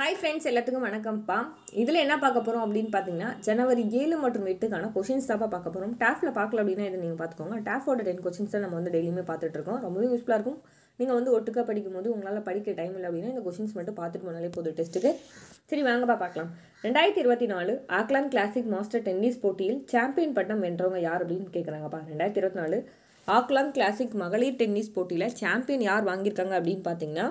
hi friends எல்லாத்துக்கும் வணக்கம்ப்பா இதில் என்ன பார்க்க போகிறோம் அப்படின்னு பார்த்தீங்கன்னா ஜனவரி ஏழு மற்றும் எட்டுக்கான கொஷின்ஸ் தான் பார்க்க போகிறோம் டேஃபில் பார்க்கல அப்படின்னா இதை நீங்கள் பார்த்துக்கோங்க டேஃபோட டென் கொஷின்ஸ் தான் நம்ம வந்து டெய்லியுமே பார்த்துட்ருக்கோம் ரொம்பவே யூஸ்ஃபுல்லாக இருக்கும் நீங்கள் வந்து ஒட்டுக்கா படிக்கும்போது உங்களால் படிக்க டைம் இல்லை அப்படின்னா இந்த கொஷின்ஸ் மட்டும் பார்த்துட்டு போனாலே போதும் டெஸ்ட்டுக்கு சரி வாங்கப்பா பார்க்கலாம் ரெண்டாயிரத்தி இருபத்தி நாலு ஆக்லாந்து கிளாசிக் மாஸ்டர் டென்னிஸ் போட்டியில் சாம்பியன் பட்டம் வென்றவங்க யார் அப்படின்னு கேட்குறாங்கப்பா ரெண்டாயிரத்தி இருபத்தி நாலு ஆக்லாந்து கிளாசிக் மகளிர் டென்னிஸ் போட்டியில் சாம்பியன் யார் வாங்கியிருக்காங்க அப்படின்னு பார்த்தீங்கன்னா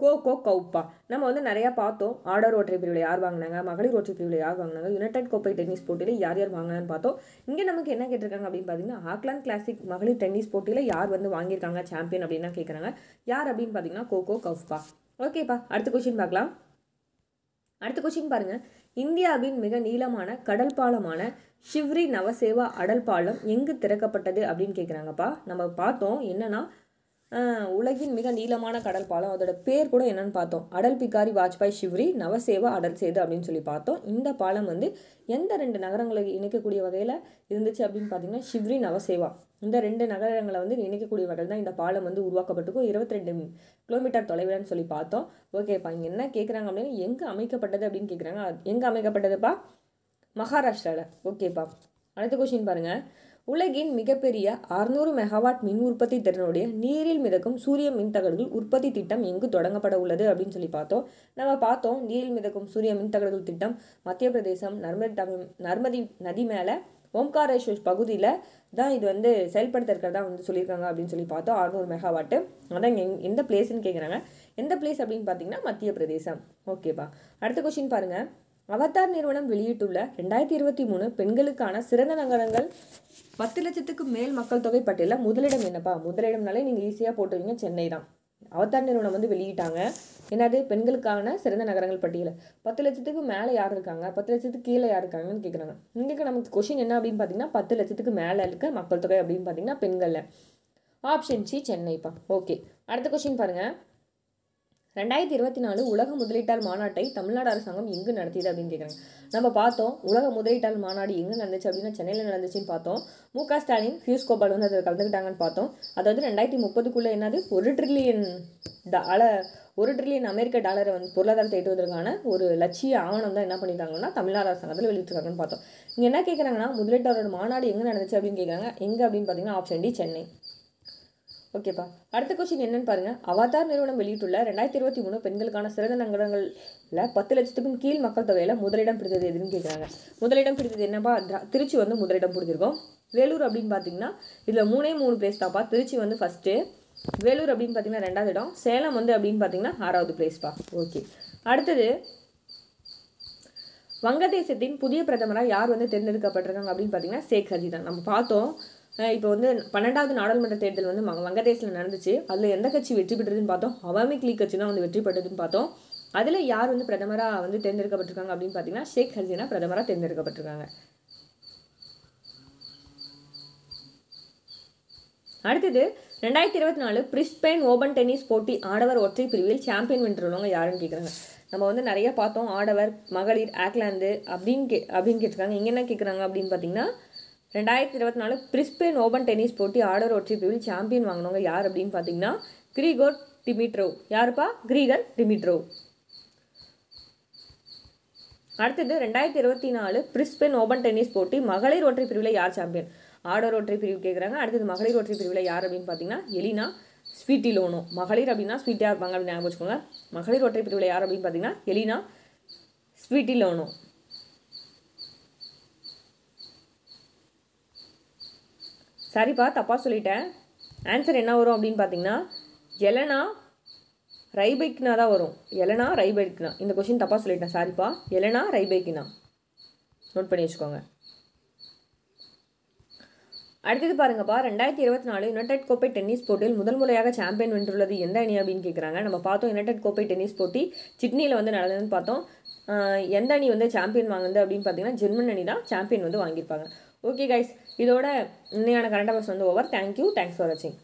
கோகோ கவுப்பா நம்ம வந்து நிறையா பார்த்தோம் ஆடர் ஒற்றை பிரிவில் யார் வாங்கினாங்க மகளிர் ஒற்றை பிரிவில் யார் வாங்கினாங்க யுனைடெட் கோப்பை டென்னிஸ் போட்டியில் யார் யார் வாங்கினான்னு பார்த்தோம் இங்கே நமக்கு என்ன கேட்டிருக்காங்க அப்படின்னு பார்த்தீங்கன்னா ஆக்லாந்து கிளாசிக் மகளிர் டென்னிஸ் போட்டியில் யார் வந்து வாங்கியிருக்காங்க சாம்பியன் அப்படின்னா கேட்குறாங்க யார் அப்படின்னு பார்த்தீங்கன்னா கோகோ கவுப்பா ஓகேப்பா அடுத்த கொஷின் பார்க்கலாம் அடுத்த கொஷின் பாருங்கள் இந்தியாவின் மிக நீளமான கடல் பாலமான ஷிவ்ரி நவசேவா அடல் பாலம் எங்கு திறக்கப்பட்டது அப்படின்னு கேட்குறாங்கப்பா நம்ம பார்த்தோம் என்னன்னா உலகின் மிக நீளமான கடல் பாலம் அதோட பேர் கூட என்னன்னு பார்த்தோம் அடல் பிகாரி வாஜ்பாய் சிவ்ரி நவசேவா அடல் சேது அப்படின்னு சொல்லி பார்த்தோம் இந்த பாலம் வந்து எந்த ரெண்டு நகரங்களை இணைக்கக்கூடிய வகையில் இருந்துச்சு அப்படின்னு பார்த்தீங்கன்னா சிவ்ரி நவசேவா இந்த ரெண்டு நகரங்களை வந்து இணைக்கக்கூடிய வகையில் தான் இந்த பாலம் வந்து உருவாக்கப்பட்டிருக்கும் இருபத்தி ரெண்டு கிலோமீட்டர் தொலைவில்னு சொல்லி பார்த்தோம் ஓகேப்பா இங்கே என்ன கேட்குறாங்க அப்படின்னா எங்கே அமைக்கப்பட்டது அப்படின்னு கேட்குறாங்க எங்கே அமைக்கப்பட்டதுப்பா மகாராஷ்டிராவில் ஓகேப்பா அடுத்த கொஷின் பாருங்கள் உலகின் மிகப்பெரிய அறுநூறு மெகாவாட் மின் உற்பத்தி திறனுடைய நீரில் மிதக்கும் சூரிய மின்தகடுகள் உற்பத்தி திட்டம் எங்கு தொடங்கப்பட உள்ளது அப்படின்னு சொல்லி பார்த்தோம் நம்ம பார்த்தோம் நீரில் மிதக்கும் சூரிய மின்தகடுகள் திட்டம் மத்திய பிரதேசம் நர்மதி நர்மதி நதி மேலே ஓம்காரேஸ்வர் பகுதியில் தான் இது வந்து செயல்படுத்த இருக்கிறதா வந்து சொல்லியிருக்காங்க அப்படின்னு சொல்லி பார்த்தோம் அறுநூறு மெகாவாட்டு அதான் எங் எந்த பிளேஸ்ன்னு கேட்குறாங்க எந்த பிளேஸ் அப்படின்னு பார்த்தீங்கன்னா மத்திய பிரதேசம் ஓகேப்பா அடுத்த கொஷின் பாருங்கள் அவதார் நிறுவனம் வெளியிட்டுள்ள ரெண்டாயிரத்தி இருபத்தி மூணு பெண்களுக்கான சிறந்த நகரங்கள் பத்து லட்சத்துக்கு மேல் மக்கள் தொகை பட்டியலில் முதலிடம் என்னப்பா முதலிடம்னாலே நீங்கள் ஈஸியாக போட்டுருவீங்க சென்னை தான் அவதார் நிறுவனம் வந்து வெளியிட்டாங்க என்னது பெண்களுக்கான சிறந்த நகரங்கள் பட்டியலில் பத்து லட்சத்துக்கு மேலே யார் இருக்காங்க பத்து லட்சத்துக்கு கீழே யார் இருக்காங்கன்னு கேட்குறாங்க இங்கே நமக்கு கொஷின் என்ன அப்படின்னு பார்த்தீங்கன்னா பத்து லட்சத்துக்கு மேலே இருக்க மக்கள் தொகை அப்படின்னு பார்த்தீங்கன்னா பெண்களில் ஆப்ஷன் சி சென்னைப்பா ஓகே அடுத்த கொஷின் பாருங்கள் ரெண்டாயிரத்தி இருபத்தி நாலு உலக முதலீட்டாளர் மாநாட்டை தமிழ்நாடு அரசாங்கம் எங்கு நடத்தியது அப்படின்னு கேட்குறாங்க நம்ம பார்த்தோம் உலக முதலீட்டாளர் மாநாடு எங்கே நடந்துச்சு அப்படின்னா சென்னையில் நடந்துச்சுன்னு பார்த்தோம் மு க ஸ்டாலின் பியூஷ் கோபால் வந்து அதில் கலந்துக்கிட்டாங்கன்னு பார்த்தோம் அதாவது ரெண்டாயிரத்தி முப்பதுக்குள்ளே என்னது ஒரு ட்ரில்லியன் டாலர் ஒரு ட்ரில்லியன் அமெரிக்க டாலரை வந்து பொருளாதாரத்தை எட்டுவதற்கான ஒரு லட்சிய ஆவணம் தான் என்ன பண்ணியிருக்காங்கன்னா தமிழ்நாடு அரசாங்கத்தில் வெளியிட்டிருக்காங்கன்னு பார்த்தோம் இங்கே என்ன கேட்குறாங்கன்னா முதலீட்டாளரோட மாநாடு எங்கே நடந்துச்சு அப்படின்னு கேட்குறாங்க எங்கே அப்படின்னு பார்த்தீங்கன்னா ஆப்ஷன் டி சென்னை ஓகேப்பா அடுத்த கொஸ்டின் என்னன்னு பாருங்கள் அவதார் நிறுவனம் வெளியிட்டுள்ள ரெண்டாயிரத்தி இருபத்தி மூணு பெண்களுக்கான சிறந்த நகரங்களில் பத்து லட்சத்துக்கும் கீழ் மக்கள் தொகையில் முதலிடம் பிடித்தது எதுன்னு கேட்குறாங்க முதலிடம் பிடித்தது என்னப்பா திருச்சி வந்து முதலிடம் பிடிச்சிருக்கோம் வேலூர் அப்படின்னு பார்த்தீங்கன்னா இதில் மூணே மூணு பிளேஸ் தான்ப்பா திருச்சி வந்து ஃபஸ்ட்டு வேலூர் அப்படின்னு பார்த்தீங்கன்னா ரெண்டாவது இடம் சேலம் வந்து அப்படின்னு பார்த்தீங்கன்னா ஆறாவது பிளேஸ்ப்பா ஓகே அடுத்தது வங்கதேசத்தின் புதிய பிரதமராக யார் வந்து தேர்ந்தெடுக்கப்பட்டிருக்காங்க அப்படின்னு பார்த்தீங்கன்னா சேக் ஹசீனா நம்ம பார்த்தோம் இப்போ வந்து பன்னெண்டாவது நாடாளுமன்ற தேர்தல் வந்து வங்கதேசில் நடந்துச்சு அதில் எந்த கட்சி வெற்றி பெற்றதுன்னு பார்த்தோம் அவாமி லீக் கட்சி தான் வந்து வெற்றி பெற்றதுன்னு பார்த்தோம் அதில் யார் வந்து பிரதமராக வந்து தேர்ந்தெடுக்கப்பட்டிருக்காங்க அப்படின்னு பார்த்தீங்கன்னா ஷேக் ஹசீனா பிரதமராக தேர்ந்தெடுக்கப்பட்டிருக்காங்க அடுத்தது ரெண்டாயிரத்தி இருபத்தி நாலு பிரிஸ்பெயின் ஓபன் டென்னிஸ் போட்டி ஆடவர் ஒற்றை பிரிவில் சாம்பியன் உள்ளவங்க யாருன்னு கேட்குறாங்க நம்ம வந்து நிறைய பார்த்தோம் ஆடவர் மகளிர் ஆக்லாந்து அப்படின்னு கே அப்படின்னு கேட்டிருக்காங்க இங்கே என்ன கேட்குறாங்க அப்படின்னு பார்த்தீங்கன்னா ரெண்டாயிரத்தி இருபத்தி நாலு பிரிஸ்பேன் ஓபன் டென்னிஸ் போட்டி ஆடர் ஒற்றையர் பிரிவில் சாம்பியன் வாங்கினவங்க யார் அப்படின்னு பார்த்தீங்கன்னா கிரிகோர் டிமிட்ரோவ் யாருப்பா கிரிகர் டிமிட்ரோவ் அடுத்தது ரெண்டாயிரத்தி இருபத்தி நாலு பிரிஸ்பென் ஓபன் டென்னிஸ் போட்டி மகளிர் ஒற்றை பிரிவில் யார் சாம்பியன் ஆடர் ஒற்றை பிரிவு கேட்குறாங்க அடுத்தது மகளிர் ஒற்றை பிரிவில் யார் அப்படின்னு பார்த்தீங்கன்னா எலினா லோனோ மகளிர் அப்படின்னா ஸ்வீட்டாக இருப்பாங்க அப்படின்னு ஞாபகம் வச்சுக்கோங்க மகளிர் ஒற்றை பிரிவில் யார் அப்படின்னு பார்த்தீங்கன்னா எலினா லோனோ சரிப்பா தப்பாக சொல்லிட்டேன் ஆன்சர் என்ன வரும் அப்படின்னு பார்த்தீங்கன்னா எலனா ரைபைக்குனா தான் வரும் எலனா ரைபைக்னா இந்த கொஷின் தப்பாக சொல்லிட்டேன் சாரிப்பா எலனா ரைபைக்னா நோட் பண்ணி வச்சுக்கோங்க அடுத்தது பாருங்கப்பா ரெண்டாயிரத்தி இருபத்தி நாலு யுனைடெட் கோப்பை டென்னிஸ் போட்டியில் முதல் முறையாக சாம்பியன் வென்றுள்ளது எந்த அணி அப்படின்னு கேட்குறாங்க நம்ம பார்த்தோம் யுனைடெட் கோப்பை டென்னிஸ் போட்டி சிட்னியில் வந்து நடந்ததுன்னு பார்த்தோம் எந்த அணி வந்து சாம்பியன் வாங்குது அப்படின்னு பார்த்தீங்கன்னா ஜெர்மன் அணி தான் சாம்பியன் வந்து வாங்கியிருப்பாங்க ஓகே கைஸ் இதோட இன்னையான கரண்ட் அஃபர்ஸ் வந்து ஓவர் தேங்க்யூ தேங்க்ஸ் ஃபார் வாட்சிங்